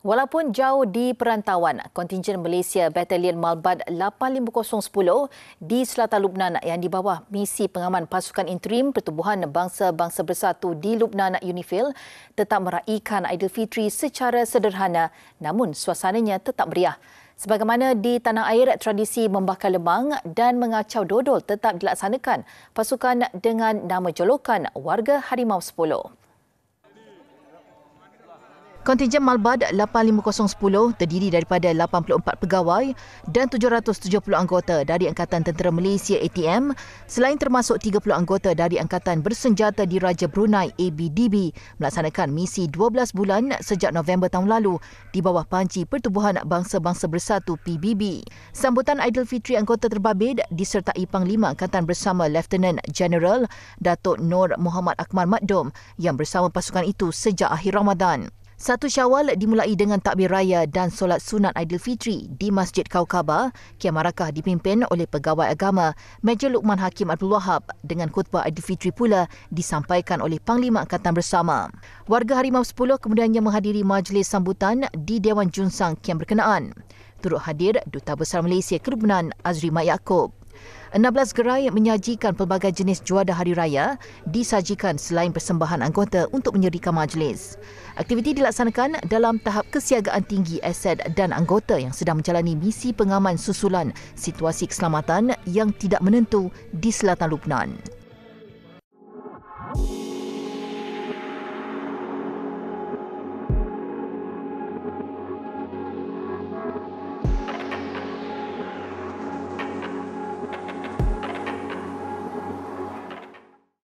Walaupun jauh di perantauan, kontingen Malaysia Batalion Malbad 85010 di Selatan Lubnan yang di bawah misi pengaman pasukan interim Pertubuhan Bangsa-Bangsa Bersatu di Lubnan Unifil tetap meraihkan Aidilfitri secara sederhana namun suasananya tetap meriah. Sebagaimana di tanah air, tradisi membakar lemang dan mengacau dodol tetap dilaksanakan pasukan dengan nama jolokan Warga Harimau 10. Kontingen Malbad 85010 terdiri daripada 84 pegawai dan 770 anggota dari Angkatan Tentera Malaysia ATM selain termasuk 30 anggota dari Angkatan Bersenjata di Raja Brunei ABDB melaksanakan misi 12 bulan sejak November tahun lalu di bawah panci Pertubuhan Bangsa-Bangsa Bersatu PBB. Sambutan Aidilfitri anggota terbabit disertai Panglima Angkatan bersama Lieutenant General Datuk Nur Muhammad Akmal Makdum yang bersama pasukan itu sejak akhir Ramadan. Satu Syawal dimulai dengan takbir raya dan solat sunat Aidilfitri di Masjid Kaukaba, Kiamarakah dipimpin oleh Pegawai Agama Major Luqman Hakim Abdul Wahab dengan khutbah Aidilfitri pula disampaikan oleh Panglima Angkatan Bersama. Warga Harimau sepuluh kemudiannya menghadiri majlis sambutan di Dewan Junsang Kiam berkenaan. Turut hadir Duta Besar Malaysia Kerubunan Azri Mak 16 gerai menyajikan pelbagai jenis juadah hari raya disajikan selain persembahan anggota untuk menyerikan majlis. Aktiviti dilaksanakan dalam tahap kesiagaan tinggi aset dan anggota yang sedang menjalani misi pengaman susulan situasi keselamatan yang tidak menentu di selatan Lubnan.